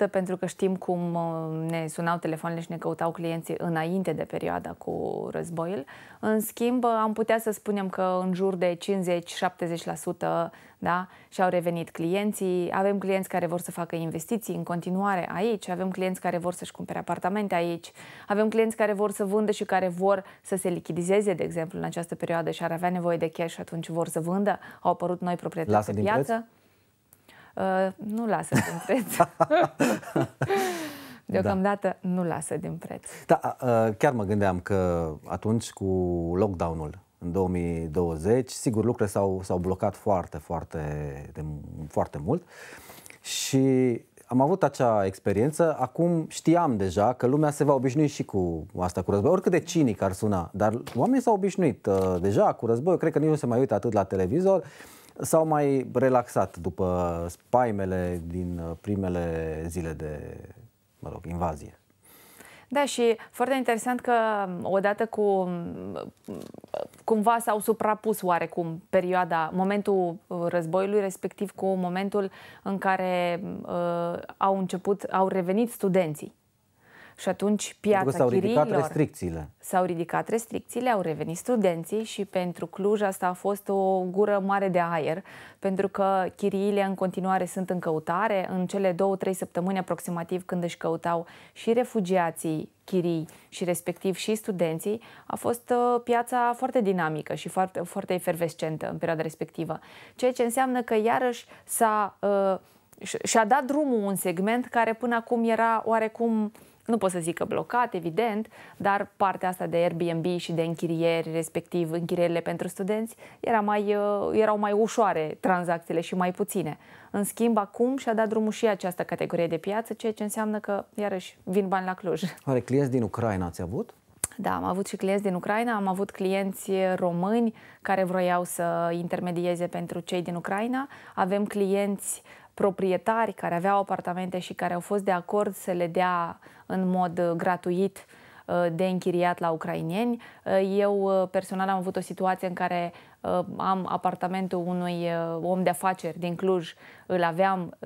100% pentru că știm cum uh, ne sunau telefoanele și ne căutau clienții înainte de perioada cu războiul. În schimb, am putea să spunem că în jur de 50-70% da? și au revenit clienții, avem clienți care vor să facă investiții în continuare aici, avem clienți care vor să-și cumpere apartamente aici, avem clienți care vor să vândă și care vor să se lichidizeze, de exemplu, în această perioadă și ar avea nevoie de cash și atunci vor să vândă, au apărut noi proprietăți Lasă pe piață. Preț? Uh, nu lasă din preț. Deocamdată da. nu lasă din preț. Da, uh, chiar mă gândeam că atunci cu lockdown-ul în 2020. Sigur, lucrurile s-au, s-au blocat foarte, foarte, de, foarte mult și am avut acea experiență. Acum știam deja că lumea se va obișnui și cu asta, cu război, oricât de cinic ar suna, dar oamenii s-au obișnuit uh, deja cu război. Eu Cred că nici nu se mai uită atât la televizor s-au mai relaxat după spaimele din uh, primele zile de, mă rog, invazie. Da, și foarte interesant că mm, odată cu mm, cumva s-au suprapus oarecum perioada, momentul uh, războiului respectiv cu momentul în care mm, uh, au început, au revenit studenții și atunci piața s-au ridicat restricțiile. S-au ridicat restricțiile, au revenit studenții și pentru Cluj asta a fost o gură mare de aer, pentru că chiriile în continuare sunt în căutare. În cele două, trei săptămâni aproximativ când își căutau și refugiații chirii și respectiv și studenții, a fost uh, piața foarte dinamică și foarte, foarte efervescentă în perioada respectivă. Ceea ce înseamnă că iarăși s-a, uh, și-a dat drumul un segment care până acum era oarecum uh, nu pot să zic că blocat, evident, dar partea asta de Airbnb și de închirieri, respectiv închirierile pentru studenți, era mai, uh, erau mai ușoare tranzacțiile și mai puține. În schimb, acum și-a dat drumul și această categorie de piață, ceea ce înseamnă că, iarăși, vin bani la Cluj. Are clienți din Ucraina ați avut? Da, am avut și clienți din Ucraina, am avut clienți români care vroiau să intermedieze pentru cei din Ucraina, avem clienți uh, proprietari care aveau apartamente și care au fost de acord să le dea în mod uh, gratuit uh, de închiriat la ucrainieni. Uh, eu personal am avut o situație în care am apartamentul unui om de afaceri din Cluj, îl aveam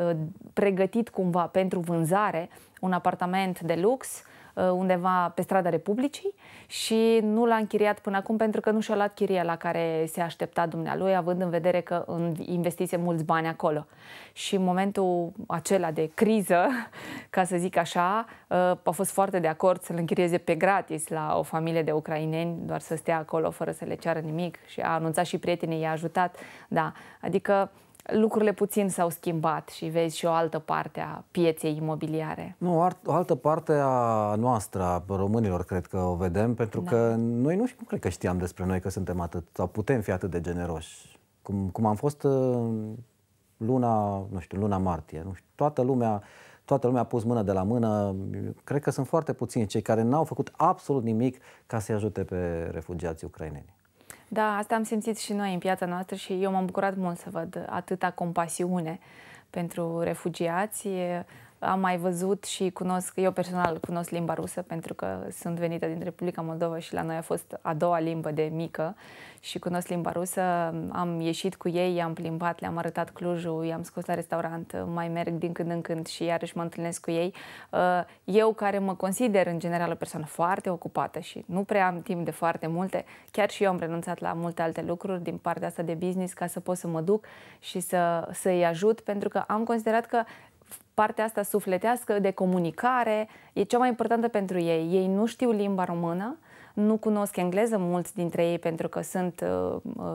pregătit cumva pentru vânzare, un apartament de lux, Uh, undeva pe strada Republicii și nu l-a închiriat până acum pentru că nu și-a luat chiria la care se aștepta dumnealui, având în vedere că investise mulți bani acolo. Și în momentul acela de criză, ca să zic așa, uh, a fost foarte de acord să-l închirieze pe gratis la o familie de ucraineni, doar să stea acolo fără să le ceară nimic și a anunțat și prietenii, i-a ajutat. Da. Adică lucrurile puțin s-au schimbat și vezi și o altă parte a pieței imobiliare. Nu, o altă parte a noastră, a românilor, cred că o vedem, pentru da. că noi nu, nu cred că știam despre noi că suntem atât, sau putem fi atât de generoși. Cum, cum am fost uh, luna, nu știu, luna martie, nu știu, toată lumea toată lumea a pus mână de la mână. Cred că sunt foarte puțini cei care n-au făcut absolut nimic ca să-i ajute pe refugiații ucraineni. Da, asta am simțit și noi în piața noastră și eu m-am bucurat mult să văd atâta compasiune pentru refugiați. Am mai văzut și cunosc, eu personal cunosc limba rusă pentru că sunt venită din Republica Moldova și la noi a fost a doua limbă de mică și cunosc limba rusă. Am ieșit cu ei, i-am plimbat, le-am arătat Clujul, i-am scos la restaurant, mai merg din când în când și iarăși mă întâlnesc cu ei. Uh, eu care mă consider în general o persoană foarte ocupată și nu prea am timp de foarte multe, chiar și eu am renunțat la multe alte lucruri din partea asta de business ca să pot să mă duc și să, să-i ajut pentru că am considerat că partea asta sufletească de comunicare e cea mai importantă pentru ei. Ei nu știu limba română, nu cunosc engleză mulți dintre ei pentru că sunt uh, uh,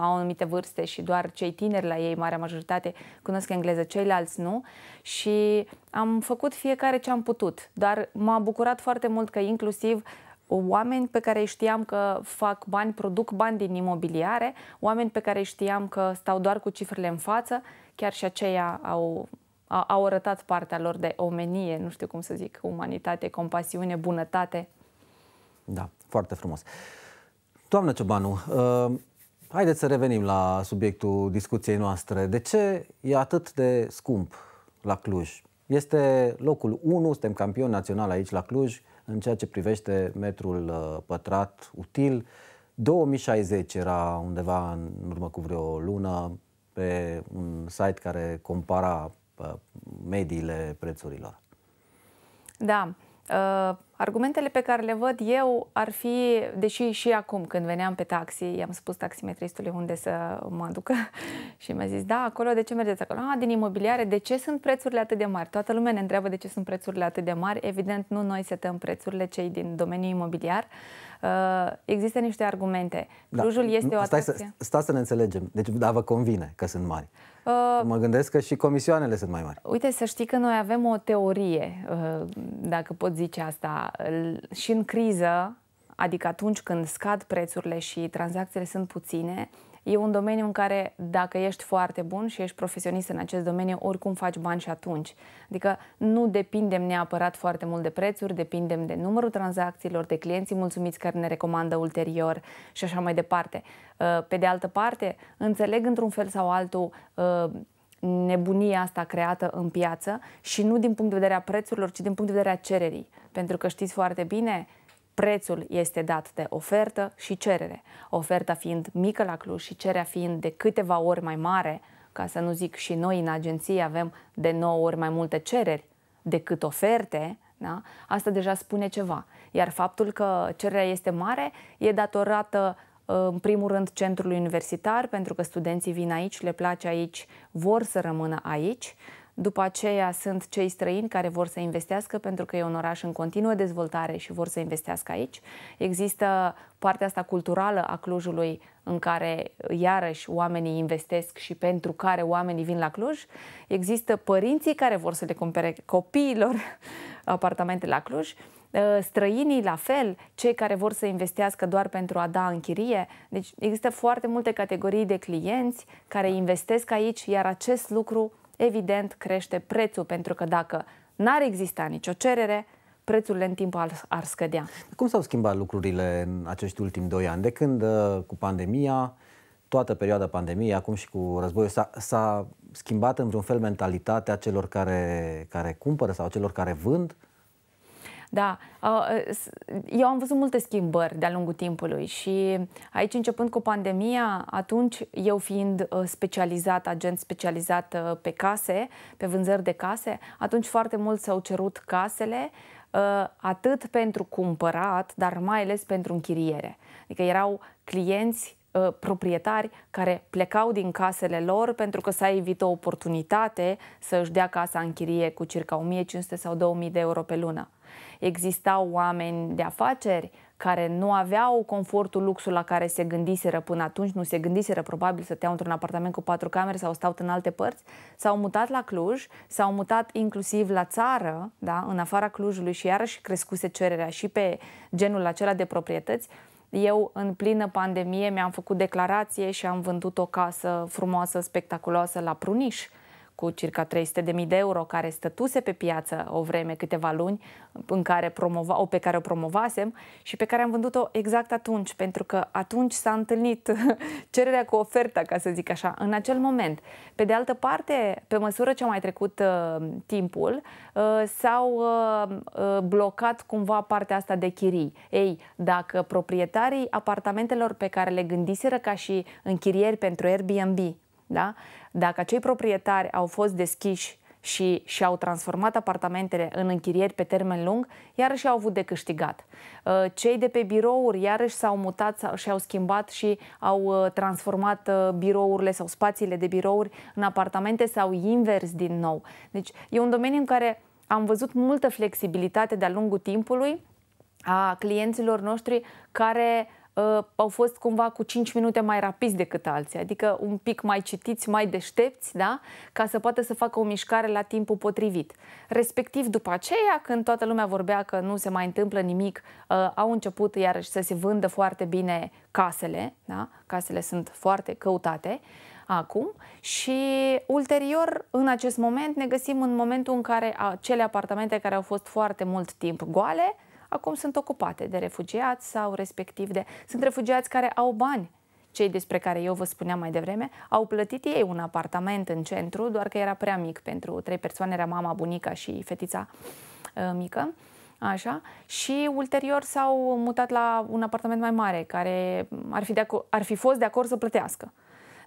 au anumite vârste și doar cei tineri la ei, marea majoritate, cunosc engleză, ceilalți nu. Și am făcut fiecare ce am putut, dar m-a bucurat foarte mult că inclusiv oameni pe care știam că fac bani, produc bani din imobiliare, oameni pe care știam că stau doar cu cifrele în față, chiar și aceia au au arătat partea lor de omenie, nu știu cum să zic, umanitate, compasiune, bunătate. Da, foarte frumos. Doamna Ciobanu, uh, haideți să revenim la subiectul discuției noastre. De ce e atât de scump la Cluj? Este locul 1, suntem campion național aici la Cluj în ceea ce privește metrul uh, pătrat util. 2060 era undeva în urmă cu vreo lună pe un site care compara mediile prețurilor. Da. Uh, argumentele pe care le văd eu ar fi, deși și acum când veneam pe taxi, i-am spus taximetristului unde să mă ducă și mi-a zis, da, acolo, de ce mergeți acolo? Ah, din imobiliare, de ce sunt prețurile atât de mari? Toată lumea ne întreabă de ce sunt prețurile atât de mari. Evident, nu noi setăm prețurile, cei din domeniul imobiliar. Uh, Uh, există niște argumente. Da. este o atracție... Stai să, stai să ne înțelegem. Deci, da, vă convine că sunt mari. Uh, mă gândesc că și comisioanele sunt mai mari. Uite, să știi că noi avem o teorie, uh, dacă pot zice asta. Și în criză, adică atunci când scad prețurile și tranzacțiile sunt puține, E un domeniu în care dacă ești foarte bun și ești profesionist în acest domeniu, oricum faci bani și atunci. Adică nu depindem neapărat foarte mult de prețuri, depindem de numărul tranzacțiilor, de clienții mulțumiți care ne recomandă ulterior și așa mai departe. Uh, pe de altă parte, înțeleg într-un fel sau altul uh, nebunia asta creată în piață și nu din punct de vedere a prețurilor, ci din punct de vedere a cererii. Pentru că știți foarte bine, prețul este dat de ofertă și cerere. Oferta fiind mică la Cluj și cererea fiind de câteva ori mai mare, ca să nu zic și noi în agenție avem de 9 ori mai multe cereri decât oferte, da? asta deja spune ceva. Iar faptul că cererea este mare e datorată ă, în primul rând centrului universitar, pentru că studenții vin aici, le place aici, vor să rămână aici, după aceea sunt cei străini care vor să investească pentru că e un oraș în continuă dezvoltare și vor să investească aici. Există partea asta culturală a Clujului în care iarăși oamenii investesc și pentru care oamenii vin la Cluj. Există părinții care vor să le cumpere copiilor apartamente la Cluj uh, străinii la fel, cei care vor să investească doar pentru a da închirie Deci există foarte multe categorii de clienți care investesc aici, iar acest lucru evident crește prețul, pentru că dacă n-ar exista nicio cerere, prețurile în timp ar, ar scădea. Cum s-au schimbat lucrurile în acești ultimi doi ani? De când uh, cu pandemia, toată perioada pandemiei, acum și cu războiul, s-a, s-a schimbat în vreun fel mentalitatea celor care, care cumpără sau celor care vând? Da, uh, eu am văzut multe schimbări de-a lungul timpului și aici începând cu pandemia, atunci eu fiind uh, specializat, agent specializat uh, pe case, pe vânzări de case, atunci foarte mult s-au cerut casele atât pentru cumpărat, dar mai ales pentru închiriere. Adică erau clienți proprietari care plecau din casele lor pentru că s-a evit o oportunitate să își dea casa închirie cu circa 1500 sau 2000 de euro pe lună. Existau oameni de afaceri care nu aveau confortul, luxul la care se gândiseră până atunci, nu se gândiseră probabil să teau într-un apartament cu patru camere sau stau în alte părți, s-au mutat la Cluj, s-au mutat inclusiv la țară, da, în afara Clujului și iarăși crescuse cererea și pe genul acela de proprietăți. Eu, în plină pandemie, mi-am făcut declarație și am vândut o casă frumoasă, spectaculoasă la Pruniș, cu circa 300.000 de euro care stătuse pe piață o vreme, câteva luni, în care promova, o pe care o promovasem și pe care am vândut-o exact atunci, pentru că atunci s-a întâlnit cererea cu oferta, ca să zic așa, în acel moment. Pe de altă parte, pe măsură ce a mai trecut uh, timpul, uh, s-au uh, uh blocat cumva partea asta de chirii. Ei, dacă proprietarii apartamentelor pe care le gândiseră ca și închirieri pentru Airbnb da? dacă acei proprietari au fost deschiși și și-au transformat apartamentele în închirieri pe termen lung, iarăși au avut de câștigat. Uh, cei de pe birouri iarăși s-au mutat și-au schimbat și au uh, transformat uh, birourile sau spațiile de birouri în apartamente sau invers din nou. Deci e un domeniu în care am văzut multă flexibilitate de-a lungul timpului a clienților noștri care uh, au fost cumva cu 5 minute mai rapizi decât alții, adică un pic mai citiți, mai deștepți, da? ca să poată să facă o mișcare la timpul potrivit. Respectiv după aceea, când toată lumea vorbea că nu se mai întâmplă nimic, uh, au început iarăși să se vândă foarte bine casele, da? casele sunt foarte căutate acum și ulterior, în acest moment, ne găsim în momentul în care acele apartamente care au fost foarte mult timp goale, acum sunt ocupate de refugiați sau respectiv de... Sunt refugiați care au bani cei despre care eu vă spuneam mai devreme, au plătit ei un apartament în centru, doar că era prea mic pentru trei persoane, era mama, bunica și fetița ă, mică. Așa. Și ulterior s-au mutat la un apartament mai mare, care ar fi, de ac- ar fi fost de acord să plătească.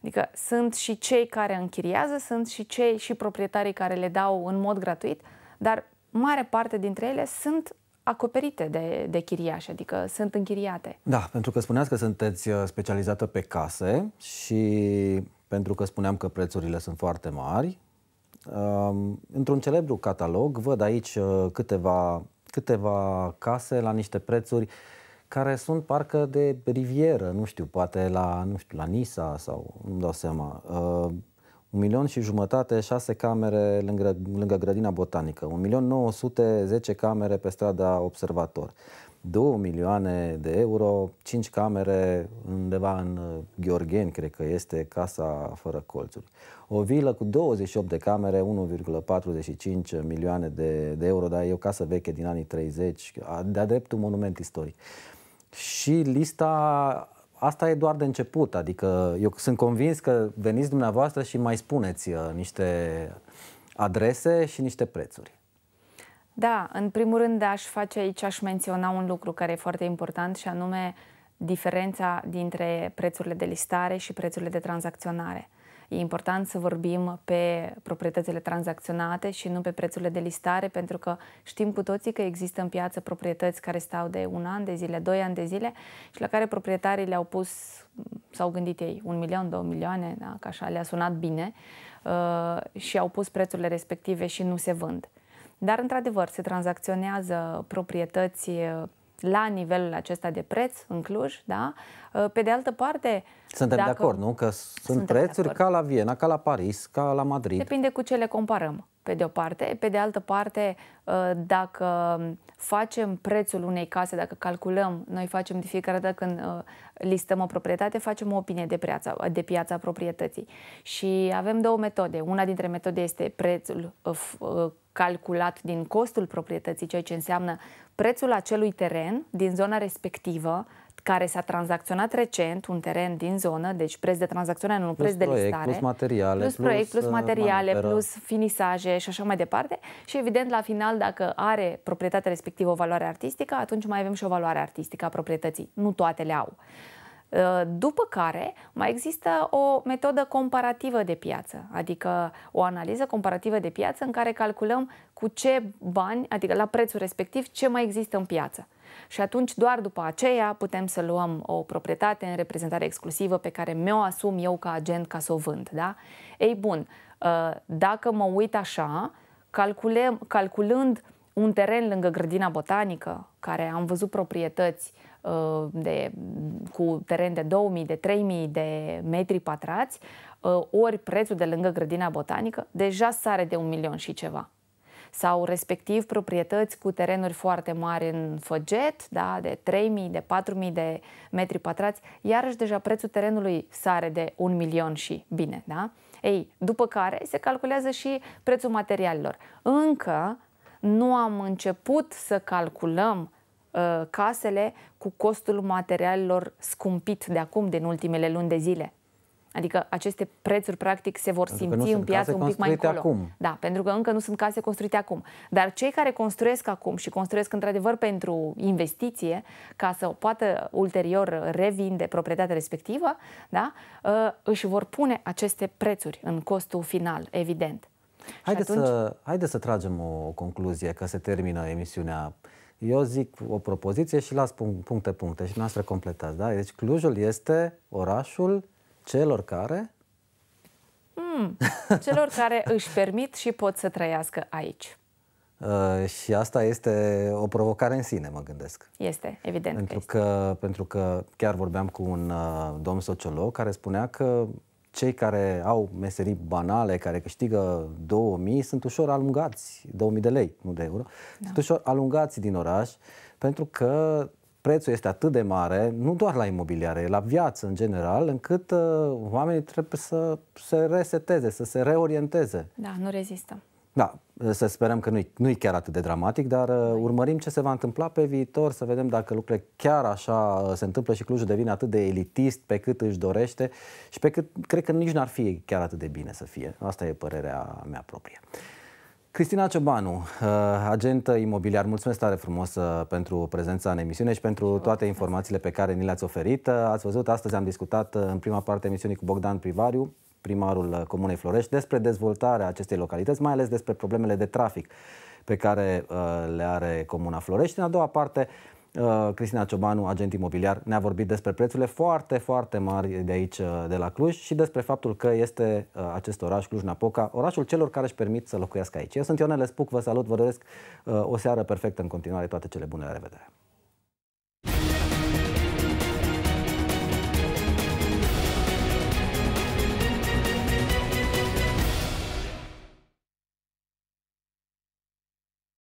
Adică sunt și cei care închiriază, sunt și cei și proprietarii care le dau în mod gratuit, dar mare parte dintre ele sunt acoperite de, de chiriași, adică sunt închiriate. Da, pentru că spuneați că sunteți uh, specializată pe case și pentru că spuneam că prețurile sunt foarte mari. Um, într-un celebru catalog văd aici uh, câteva, câteva case la niște prețuri care sunt parcă de rivieră, nu știu, poate la, nu știu, la Nisa sau nu dau seama. Uh, un milion și jumătate, șase camere lângă, lângă grădina botanică, un milion 910 camere pe strada Observator, 2 milioane de euro, 5 camere undeva în uh, Gheorgheni, cred că este Casa Fără Colțuri. O vilă cu 28 de camere, 1,45 milioane de, de euro, dar e o casă veche din anii 30, de-a dreptul monument istoric. Și lista asta e doar de început, adică eu sunt convins că veniți dumneavoastră și mai spuneți uh, niște adrese și niște prețuri. Da, în primul rând aș face aici, aș menționa un lucru care e foarte important și anume diferența dintre prețurile de listare și prețurile de tranzacționare. Uh, E important să vorbim pe proprietățile tranzacționate și nu pe prețurile de listare, pentru că știm cu toții că există în piață proprietăți care stau de un an de zile, doi ani de zile și la care proprietarii le-au pus, s-au gândit ei, un milion, două milioane, da, că așa le-a sunat bine, uh, și au pus prețurile respective și nu se vând. Dar, într-adevăr, se tranzacționează proprietăți uh, la nivelul acesta de preț în Cluj, da? Uh, pe de altă parte... Suntem dacă... de acord, nu? Că sunt prețuri ca la Viena, ca la Paris, ca la Madrid. Depinde cu ce le comparăm pe de o parte. Pe de altă parte, uh, dacă facem prețul unei case, dacă calculăm, noi facem de fiecare dată când uh, listăm o proprietate, facem o opinie de preața, de piața proprietății. Și avem două metode. Una dintre metode este prețul uh, calculat din costul proprietății, ceea ce înseamnă prețul acelui teren din zona respectivă, care s-a tranzacționat recent, un teren din zonă, deci preț de tranzacționare, nu preț de listare. Plus materiale. Plus, plus proiect, plus uh, materiale, plus finisaje și așa mai departe. Și evident, la final, dacă are proprietatea respectivă o valoare artistică, atunci mai avem și o valoare artistică a proprietății. Nu toate le au. Ă, după care mai există o metodă comparativă de piață, adică o analiză comparativă de piață în care calculăm cu ce bani, adică la prețul respectiv, ce mai există în piață. Și atunci doar după aceea putem să luăm o proprietate în reprezentare exclusivă pe care mi-o asum eu ca agent ca să o vând. Da? Ei bun, ă, dacă mă uit așa, calculem, calculând un teren lângă grădina botanică, care am văzut proprietăți uh, Uh, de, cu teren de 2000, de 3000 de metri pătrați, uh, ori prețul de lângă grădina botanică, deja sare de un milion și ceva sau respectiv proprietăți cu terenuri foarte mari în făget, da, de 3.000, de 4.000 de metri pătrați, iarăși deja prețul terenului sare de un milion și bine, da? Ei, după care se calculează și prețul materialelor. Încă nu am început să calculăm Uh, casele cu costul materialelor scumpit de acum, din ultimele luni de zile. Adică aceste prețuri practic se vor pentru simți în piață un pic mai încolo. Acum. Da, pentru că încă nu sunt case construite acum. Dar cei care construiesc acum și construiesc într-adevăr pentru investiție, ca să o poată ulterior revinde proprietatea respectivă, da, uh, își vor pune aceste prețuri în costul final, evident. Haideți, atunci... să, haide să tragem o, o concluzie, că se termină emisiunea eu zic o propoziție și las puncte-puncte și noastră completați. Da? Deci Clujul este orașul celor care... Mm, celor care își permit și pot să trăiască aici. Uh, și asta este o provocare în sine, mă gândesc. Este, evident. Pentru că, că, este. Că, pentru că chiar vorbeam cu un uh, domn sociolog care spunea că cei care au meserii banale, care câștigă 2000, sunt ușor alungați, 2000 de lei, nu de euro, da. sunt ușor alungați din oraș, pentru că prețul este atât de mare, nu doar la imobiliare, la viață în general, încât uh, oamenii trebuie să se reseteze, să se reorienteze. Da, nu rezistă. Da, să sperăm că nu-i, nu-i chiar atât de dramatic, dar uh, urmărim ce se va întâmpla pe viitor, să vedem dacă lucrurile chiar așa uh, se întâmplă și Clujul devine atât de elitist pe cât își dorește și pe cât cred că nici n-ar fi chiar atât de bine să fie. Asta e părerea mea proprie. Cristina Ciobanu, uh, agent imobiliar, mulțumesc tare frumos pentru prezența în emisiune și pentru toate informațiile pe care ni le-ați oferit. Ați văzut, astăzi am discutat în prima parte a emisiunii cu Bogdan Privariu, primarul uh, Comunei Florești, despre dezvoltarea acestei localități, mai ales despre problemele de trafic pe care uh, le are Comuna Florești. În a doua parte, uh, Cristina Ciobanu, agent imobiliar, ne-a vorbit despre prețurile foarte, foarte mari de aici, uh, de la Cluj și despre faptul că este uh, acest oraș, Cluj-Napoca, orașul celor care își permit să locuiască aici. Eu sunt Ionel Spuc, vă salut, vă doresc uh, o seară perfectă în continuare, toate cele bune, la revedere!